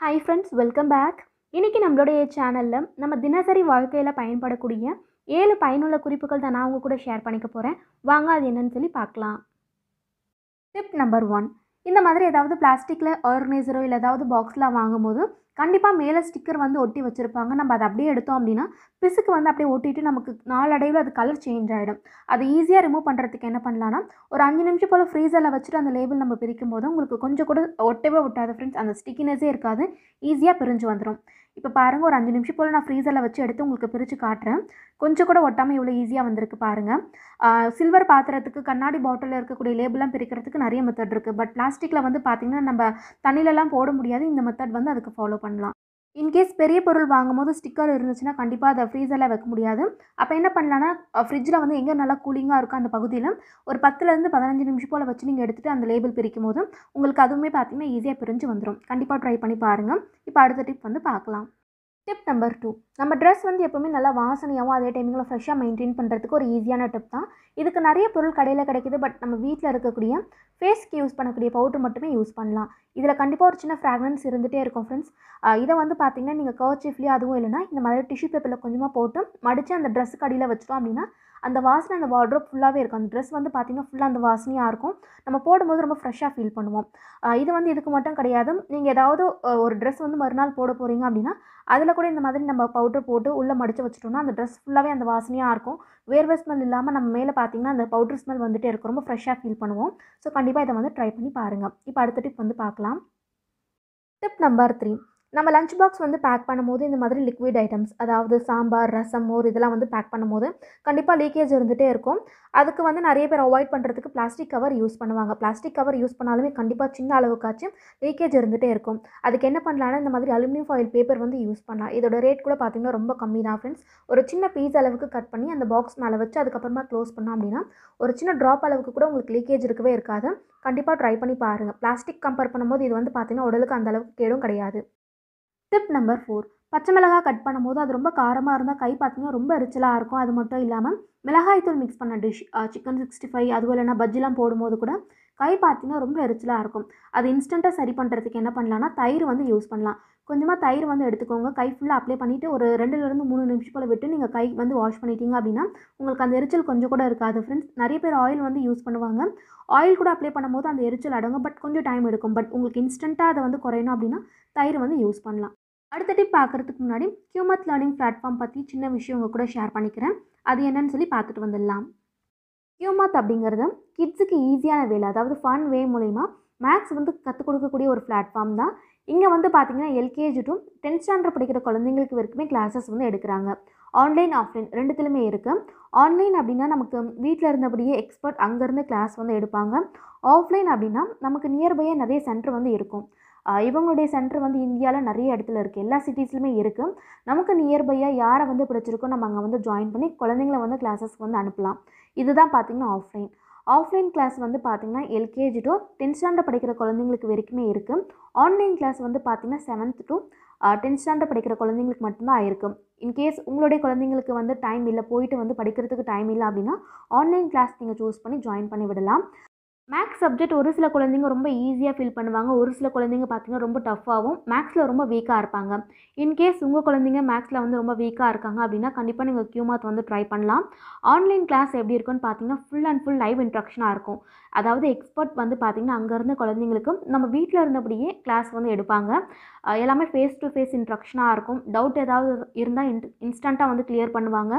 hi friends welcome back இன்றைக்கி நம்மளுடைய சேனலில் நம்ம தினசரி வாழ்க்கையில் பயன்படக்கூடிய ஏழு பயனுள்ள குறிப்புகள் தான் நான் உங்கள் கூட ஷேர் பண்ணிக்க போகிறேன் வாங்க அது என்னன்னு சொல்லி பார்க்கலாம் டிப் நம்பர் ஒன் இந்த மாதிரி ஏதாவது பிளாஸ்டிக்கில் ஆர்கனைசரோ இல்லை ஏதாவது பாக்ஸ்லாம் வாங்கும்போது கண்டிப்பாக மேலே ஸ்டிக்கர் வந்து ஒட்டி வச்சுருப்பாங்க நம்ம அதை அப்படியே எடுத்தோம் அப்படின்னா பிசுக்கு வந்து அப்படியே ஒட்டிட்டு நமக்கு நாளடைவில் அது கலர் சேஞ்ச் ஆகிடும் அதை ஈஸியாக ரிமூவ் பண்ணுறதுக்கு என்ன பண்ணலான்னா ஒரு அஞ்சு நிமிஷம் போல் ஃப்ரீசரில் வச்சுட்டு அந்த லேபிள் நம்ம பிரிக்கும் போது உங்களுக்கு கொஞ்சம் கூட ஒட்டவே ஒட்டாது ஃப்ரெண்ட்ஸ் அந்த ஸ்டிக்கினஸே இருக்காது ஈஸியாக பிரிஞ்சு வந்துடும் இப்போ பாருங்கள் ஒரு அஞ்சு நிமிஷம் போல் நான் ஃப்ரீசரில் வச்சு எடுத்து உங்களுக்கு பிரித்து காட்டுறேன் கொஞ்சம் கூட ஒட்டாமல் இவ்வளோ ஈஸியாக வந்திருக்கு பாருங்கள் சில்வர் பாத்திரத்துக்கு கண்ணாடி பாட்டிலில் இருக்கக்கூடிய லேபிளெலாம் பிரிக்கிறதுக்கு நிறைய மெத்தட் இருக்குது பட் பிளாஸ்டிக்கில் வந்து பார்த்திங்கன்னா நம்ம தண்ணியிலலாம் போட முடியாது இந்த மெத்தட் வந்து அதுக்கு ஃபாலோ பண்ணலாம் இன்கேஸ் பெரிய பொருள் வாங்கும்போது ஸ்டிக்கர் இருந்துச்சுன்னா கண்டிப்பாக அதை ஃப்ரீஸரில் வைக்க முடியாது அப்போ என்ன பண்ணலான்னா ஃப்ரிட்ஜில் வந்து எங்கே நல்லா கூலிங்காக இருக்கோ அந்த பகுதியில் ஒரு பத்துலேருந்து பதினஞ்சு நிமிஷம் போல் வச்சு நீங்கள் எடுத்துகிட்டு அந்த லேபிள் பிரிக்கும் போது உங்களுக்கு அதுவுமே பார்த்திங்கன்னா ஈஸியாக பிரிஞ்சு வந்துடும் கண்டிப்பாக ட்ரை பண்ணி பாருங்கள் இப்போ அடுத்த டிப் வந்து பார்க்கலாம் டிப் நம்பர் டூ நம்ம ட்ரெஸ் வந்து எப்போவுமே நல்லா வாசனையாகவும் அதே டைமிங்கில் ஃப்ரெஷ்ஷாக மெயின்டைன் பண்ணுறதுக்கு ஒரு ஈஸியான டிப் தான் இதுக்கு நிறைய பொருள் கடையில் கிடைக்கிது பட் நம்ம வீட்டில் இருக்கக்கூடிய ஃபேஸ்க்கு யூஸ் பண்ணக்கூடிய பவுடர் மட்டுமே யூஸ் பண்ணலாம் இதில் கண்டிப்பாக ஒரு சின்ன ஃப்ராக்ரன்ஸ் இருந்துகிட்டே இருக்கும் ஃப்ரெண்ட்ஸ் இதை வந்து பார்த்திங்கன்னா நீங்கள் கர்ச்சிஃப்லேயே அதுவும் இல்லைனா இந்த மாதிரி டிஷ்யூ பேப்பரில் கொஞ்சமாக போட்டு மடித்து அந்த ட்ரெஸ்ஸுக்கு அடியில் வச்சிட்டோம் அப்படின்னா அந்த வாசனை அந்த வார்ட்ரோப் ஃபுல்லாகவே இருக்கும் அந்த ட்ரெஸ் வந்து பார்த்திங்கன்னா ஃபுல்லாக அந்த வாசனையாக இருக்கும் நம்ம போடும்போது ரொம்ப ஃப்ரெஷ்ஷாக ஃபீல் பண்ணுவோம் இது வந்து இதுக்கு மட்டும் கிடையாது நீங்கள் ஏதாவது ஒரு ட்ரெஸ் வந்து மறுநாள் போட போகிறீங்க அப்படின்னா அதில் கூட இந்த மாதிரி நம்ம பவுடர் போட்டு உள்ளே மடித்து வச்சுட்டோம்னா அந்த ட்ரெஸ் ஃபுல்லாகவே அந்த வாசனையாக இருக்கும் வேர்வை ஸ்மெல் இல்லாமல் நம்ம மேலே பார்த்திங்கன்னா அந்த பவுடர் ஸ்மெல் வந்துட்டு இருக்கும் ரொம்ப ஃப்ரெஷ்ஷாக ஃபீல் பண்ணுவோம் ஸோ கண்டிப்பாக இதை வந்து ட்ரை பண்ணி பாருங்கள் இப்போ அடுத்த டிப் வந்து பார்க்கலாம் டிப் நம்பர் த்ரீ நம்ம லஞ்ச் பாக்ஸ் வந்து பேக் பண்ணும்போது இந்த மாதிரி லிக்விட் ஐட்டம்ஸ் அதாவது சாம்பார் ரசம் மோர் இதெல்லாம் வந்து பேக் பண்ணும்போது கண்டிப்பாக லீக்கேஜ் இருந்துகிட்டே இருக்கும் அதுக்கு வந்து நிறைய பேர் அவாய்ட் பண்ணுறதுக்கு பிளாஸ்டிக் கவர் யூஸ் பண்ணுவாங்க பிளாஸ்டிக் கவர் யூஸ் பண்ணாலுமே கண்டிப்பாக சின்ன அளவுக்காச்சும் லீக்கேஜ் இருந்துகிட்டே இருக்கும் அதுக்கு என்ன பண்ணலான்னா இந்த மாதிரி அலுமினியம் ஃபாயில் பேப்பர் வந்து யூஸ் பண்ணலாம் இதோட ரேட் கூட பார்த்திங்கன்னா ரொம்ப கம்மி தான் ஃப்ரெண்ட்ஸ் ஒரு சின்ன பீஸ் அளவுக்கு கட் பண்ணி அந்த பாக்ஸ் மேலே வச்சு அதுக்கப்புறமா க்ளோஸ் பண்ணோம் அப்படின்னா ஒரு சின்ன ட்ராப் அளவுக்கு கூட உங்களுக்கு லீக்கேஜ் இருக்கவே இருக்காது கண்டிப்பாக ட்ரை பண்ணி பாருங்கள் பிளாஸ்டிக் கம்பேர் பண்ணும்போது இது வந்து பார்த்திங்கன்னா உடலுக்கு அந்தளவுக்கு கேடும் கிடையாது டிப் நம்பர் ஃபோர் பச்சை மிளகாய் கட் பண்ணும்போது அது ரொம்ப காரமாக இருந்தால் கை பார்த்தீங்கன்னா ரொம்ப எரிச்சலாக இருக்கும் அது மட்டும் இல்லாமல் மிளகாய் தூள் மிக்ஸ் பண்ண டிஷ் சிக்கன் சிக்ஸ்டி ஃபைவ் அதுவும் இல்லைனா பஜ்ஜிலாம் போடும்போது கூட கை பார்த்தீங்கன்னா ரொம்ப எரிச்சலாக இருக்கும் அது இன்ஸ்டண்ட்டாக சரி பண்ணுறதுக்கு என்ன பண்ணலான்னா தயிர் வந்து யூஸ் பண்ணலாம் கொஞ்சமாக தயிர் வந்து எடுத்துக்கோங்க கை ஃபுல்லாக அப்ளை பண்ணிவிட்டு ஒரு ரெண்டுலேருந்து மூணு நிமிஷம் போல் விட்டு நீங்கள் கை வந்து வாஷ் பண்ணிட்டீங்க அப்படின்னா உங்களுக்கு அந்த எரிச்சல் கொஞ்சம் கூட இருக்காது ஃப்ரெண்ட்ஸ் நிறைய பேர் ஆயில் வந்து யூஸ் பண்ணுவாங்க ஆயில் கூட அப்ளை பண்ணும்போது அந்த எரிச்சல் அடங்கும் பட் கொஞ்சம் டைம் எடுக்கும் பட் உங்களுக்கு இன்ஸ்டண்ட்டாக அதை வந்து குறையணும் அப்படின்னா தயிர் வந்து யூஸ் பண்ணலாம் அடுத்த டிப் பார்க்குறதுக்கு முன்னாடி ஹியூமத் லேர்னிங் பிளாட்ஃபார்ம் பற்றி சின்ன விஷயம் உங்கள் கூட ஷேர் பண்ணிக்கிறேன் அது என்னன்னு சொல்லி பார்த்துட்டு வந்துடலாம் கியூமாத் அப்படிங்கிறது கிட்ஸுக்கு ஈஸியான வேலை அதாவது ஃபன் வே மூலிமா மேக்ஸ் வந்து கற்றுக் கொடுக்கக்கூடிய ஒரு பிளாட்ஃபார்ம் தான் இங்கே வந்து பார்த்திங்கன்னா எல்கேஜி டூ டென்த் ஸ்டாண்டர்ட் படிக்கிற குழந்தைங்களுக்கு வரைக்குமே கிளாஸஸ் வந்து எடுக்கிறாங்க ஆன்லைன் ஆஃப்லைன் ரெண்டுத்துலையுமே இருக்குது ஆன்லைன் அப்படின்னா நமக்கு வீட்டில் இருந்தபடியே எக்ஸ்பர்ட் அங்கேருந்து கிளாஸ் வந்து எடுப்பாங்க ஆஃப்லைன் அப்படின்னா நமக்கு நியர்பையாக நிறைய சென்டர் வந்து இருக்கும் இவங்களுடைய சென்டர் வந்து இந்தியாவில் நிறைய இடத்துல இருக்குது எல்லா சிட்டிஸ்லையுமே இருக்குது நமக்கு நியர்பையாக யாரை வந்து பிடிச்சிருக்கோ நம்ம அங்கே வந்து ஜாயின் பண்ணி குழந்தைங்கள வந்து கிளாஸஸ்க்கு வந்து அனுப்பலாம் இதுதான் பார்த்திங்கன்னா ஆஃப்லைன் ஆஃப்லைன் கிளாஸ் வந்து பார்த்திங்கன்னா எல்கேஜி டு டென்த் ஸ்டாண்டர்ட் படிக்கிற குழந்தைங்களுக்கு வரைக்குமே இருக்குது ஆன்லைன் கிளாஸ் வந்து பார்த்திங்கன்னா செவன்த் டு டென்த் ஸ்டாண்டர்ட் படிக்கிற குழந்தைங்களுக்கு மட்டும்தான் ஆயிருக்கும் இன்கேஸ் உங்களுடைய குழந்தைங்களுக்கு வந்து டைம் இல்லை போயிட்டு வந்து படிக்கிறதுக்கு டைம் இல்லை அப்படின்னா ஆன்லைன் கிளாஸ் நீங்கள் சூஸ் பண்ணி ஜாயின் பண்ணி விடலாம் மேக்ஸ் சப்ஜெக்ட் ஒரு சில குழந்தைங்க ரொம்ப ஈஸியாக ஃபீல் பண்ணுவாங்க ஒரு சில குழந்தைங்க பார்த்திங்கன்னா ரொம்ப டஃப்பாகவும் மேக்ஸில் ரொம்ப வீக்காக இருப்பாங்க இன்கேஸ் உங்கள் குழந்தைங்க மேக்ஸில் வந்து ரொம்ப வீக்காக இருக்காங்க அப்படின்னா கண்டிப்பாக நீங்கள் க்யூமாத் வந்து ட்ரை பண்ணலாம் ஆன்லைன் கிளாஸ் எப்படி இருக்குன்னு பார்த்தீங்கன்னா ஃபுல் அண்ட் ஃபுல் லைவ் இன்ட்ரக்ஷனாக இருக்கும் அதாவது எக்ஸ்பர்ட் வந்து பார்த்திங்கன்னா அங்கேருந்து குழந்தைங்களுக்கும் நம்ம வீட்டில் இருந்தபடியே கிளாஸ் வந்து எடுப்பாங்க எல்லாமே ஃபேஸ் டு ஃபேஸ் இன்ட்ரக்ஷனாக இருக்கும் டவுட் ஏதாவது இருந்தால் இன் இன்ஸ்டண்ட்டாக வந்து கிளியர் பண்ணுவாங்க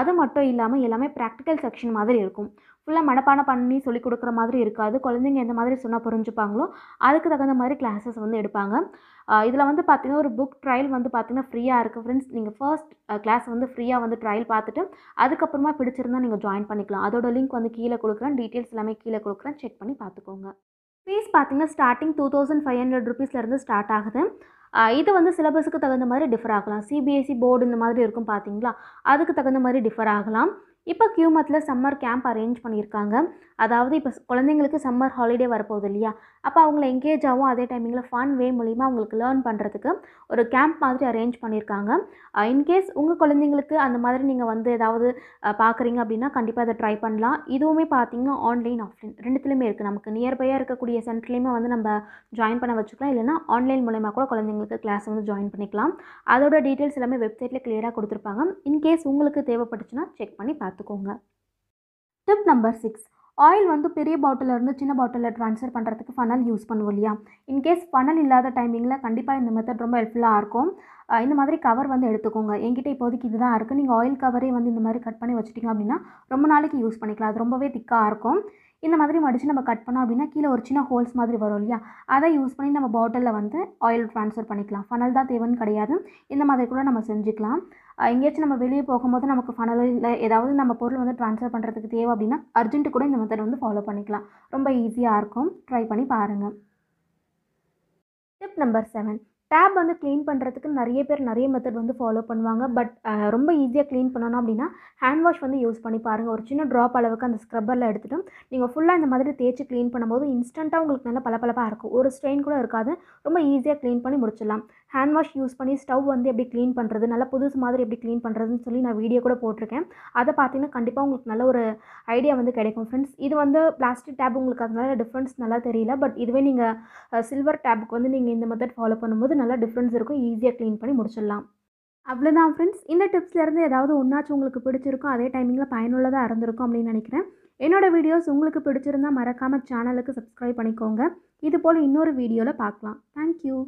அது மட்டும் இல்லாமல் எல்லாமே ப்ராக்டிக்கல் செக்ஷன் மாதிரி இருக்கும் ஃபுல்லாக மனப்பாடம் பண்ணி சொல்லிக் கொடுக்குற மாதிரி இருக்காது குழந்தைங்க எந்த மாதிரி சொன்னால் புரிஞ்சுப்பாங்களோ அதுக்கு தகுந்த மாதிரி கிளாஸஸ் வந்து எடுப்பாங்க இதில் வந்து பார்த்திங்கன்னா ஒரு புக் ட்ரையல் வந்து பார்த்திங்கன்னா ஃப்ரீயாக இருக்குது ஃப்ரெண்ட்ஸ் நீங்கள் ஃபர்ஸ்ட் கிளாஸ் வந்து ஃப்ரீயாக வந்து ட்ரையல் பார்த்துட்டு அதுக்கப்புறமா பிடிச்சிருந்தால் நீங்கள் ஜாயின் பண்ணிக்கலாம் அதோட லிங்க் வந்து கீழே கொடுக்குறேன் டீட்டெயில்ஸ் எல்லாமே கீழே கொடுக்குறேன் செக் பண்ணி பார்த்துக்கோங்க ஃபீஸ் பார்த்திங்கன்னா starting two thousand five hundred ருபீஸ்லேருந்து ஸ்டார்ட் ஆகுது இது வந்து சிலபஸுக்கு தகுந்த மாதிரி டிஃபர் ஆகலாம் சிபிஎஸ்சி போர்டு e இந்த மாதிரி இருக்கும் பார்த்தீங்களா அதுக்கு தகுந்த மாதிரி டிஃபர் ஆகலாம் இப்போ கியூமத்தில் சம்மர் கேம்ப் அரேஞ்ச் பண்ணியிருக்காங்க அதாவது இப்போ குழந்தைங்களுக்கு சம்மர் ஹாலிடே வரப்போகுது இல்லையா அப்போ அவங்கள எங்கேஜ் ஆகும் அதே டைமிங்கில் ஃபன் வே மூலிமா அவங்களுக்கு லேர்ன் பண்ணுறதுக்கு ஒரு கேம்ப் மாதிரி அரேஞ்ச் பண்ணியிருக்காங்க இன்கேஸ் உங்கள் குழந்தைங்களுக்கு அந்த மாதிரி நீங்கள் வந்து ஏதாவது பார்க்குறீங்க அப்படின்னா கண்டிப்பாக அதை ட்ரை பண்ணலாம் இதுவுமே பார்த்திங்கன்னா ஆன்லைன் ஆஃப்லைன் ரெண்டுத்துலையுமே இருக்குது நமக்கு நியர்பையாக இருக்கக்கூடிய சென்டர்லேயுமே வந்து நம்ம ஜாயின் பண்ண வச்சுக்கலாம் இல்லைனா ஆன்லைன் மூலயமா கூட குழந்தைங்களுக்கு கிளாஸ் வந்து ஜாயின் பண்ணிக்கலாம் அதோட டீட்டெயில்ஸ் எல்லாமே வெப்சைட்டில் கிளியராக கொடுத்துருப்பாங்க இன்கேஸ் உங்களுக்கு தேவைப்பட்டுச்சுன்னா செக் பண்ணி பார்த்து பார்த்துக்கோங்க டிப் நம்பர் சிக்ஸ் ஆயில் வந்து பெரிய பாட்டில் இருந்து சின்ன பாட்டிலில் ட்ரான்ஸ்ஃபர் பண்ணுறதுக்கு ஃபனல் யூஸ் பண்ணுவோம் இல்லையா இன்கேஸ் ஃபனல் இல்லாத டைமிங்கில் கண்டிப்பாக இந்த மெத்தட் ரொம்ப ஹெல்ப்ஃபுல்லாக இருக்கும் இந்த மாதிரி கவர் வந்து எடுத்துக்கோங்க என்கிட்ட இப்போதைக்கு இதுதான் இருக்குது நீங்கள் ஆயில் கவரே வந்து இந்த மாதிரி கட் பண்ணி வச்சுட்டிங்க அப்படின்னா ரொம்ப நாளைக்கு யூஸ் பண்ணிக்கலாம் அது ரொம்பவே திக்காக இருக்கும் இந்த மாதிரி மடித்து நம்ம கட் பண்ணோம் அப்படின்னா கீழே ஒரு சின்ன ஹோல்ஸ் மாதிரி வரும் இல்லையா அதை யூஸ் பண்ணி நம்ம பாட்டிலில் வந்து ஆயில் ட்ரான்ஸ்ஃபர் பண்ணிக்கலாம் ஃபனல் தான் தேவைன்னு கிடையாது இந்த மாதிரி கூட நம்ம செஞ்சுக்கலாம் எங்கேயாச்சும் நம்ம வெளியே போகும்போது நமக்கு ஃபனல் இல்லை ஏதாவது நம்ம பொருள் வந்து ட்ரான்ஸ்ஃபர் பண்ணுறதுக்கு தேவை அப்படின்னா அர்ஜென்ட்டு கூட இந்த மெத்தட் வந்து ஃபாலோ பண்ணிக்கலாம் ரொம்ப ஈஸியாக இருக்கும் ட்ரை பண்ணி பாருங்கள் டிப் நம்பர் செவன் டேப் வந்து க்ளீன் பண்ணுறதுக்கு நிறைய பேர் நிறைய மெத்தட் வந்து ஃபாலோ பண்ணுவாங்க பட் ரொம்ப ஈஸியாக க்ளீன் பண்ணணும் அப்படின்னா ஹேண்ட் வாஷ் வந்து யூஸ் பண்ணி பாருங்கள் ஒரு சின்ன ட்ராப் அளவுக்கு அந்த ஸ்க்ரப்பரில் எடுத்துகிட்டு நீங்கள் ஃபுல்லாக இந்த மாதிரி தேய்ச்சி க்ளீன் பண்ணும்போது இன்ஸ்டண்ட்டாக உங்களுக்கு நல்லா பளபளப்பாக இருக்கும் ஒரு ஸ்ட்ரெயின் கூட இருக்காது ரொம்ப ஈஸியாக க்ளீன் பண்ணி முடிச்சிடலாம் ஹேண்ட் வாஷ் யூஸ் பண்ணி ஸ்டவ் வந்து எப்படி க்ளீன் பண்ணுறது நல்லா புதுசு மாதிரி எப்படி க்ளீன் பண்ணுறதுன்னு சொல்லி நான் வீடியோ கூட போட்டிருக்கேன் அதை பார்த்தீங்கன்னா கண்டிப்பாக உங்களுக்கு நல்ல ஒரு ஐடியா வந்து கிடைக்கும் ஃப்ரெண்ட்ஸ் இது வந்து பிளாஸ்டிக் டேப் உங்களுக்கு அதனால டிஃப்ரென்ஸ் நல்லா தெரியல பட் இதுவே நீங்கள் சில்வர் டேப்புக்கு வந்து நீங்கள் இந்த மெத்தட் ஃபாலோ பண்ணும்போது நல்லா டிஃப்ரென்ஸ் இருக்கும் ஈஸியாக க்ளீன் பண்ணி முடிச்சிடலாம் அவ்வளோதான் ஃப்ரெண்ட்ஸ் இந்த டிப்ஸ்லேருந்து ஏதாவது ஒன்றாச்சும் உங்களுக்கு பிடிச்சிருக்கும் அதே டைமிங்கில் பயனுள்ளதாக இருந்திருக்கும் அப்படின்னு நினைக்கிறேன் என்னோடய வீடியோஸ் உங்களுக்கு பிடிச்சிருந்தால் மறக்காமல் சேனலுக்கு சப்ஸ்கிரைப் பண்ணிக்கோங்க இது போல் இன்னொரு வீடியோவில் பார்க்கலாம் தேங்க்யூ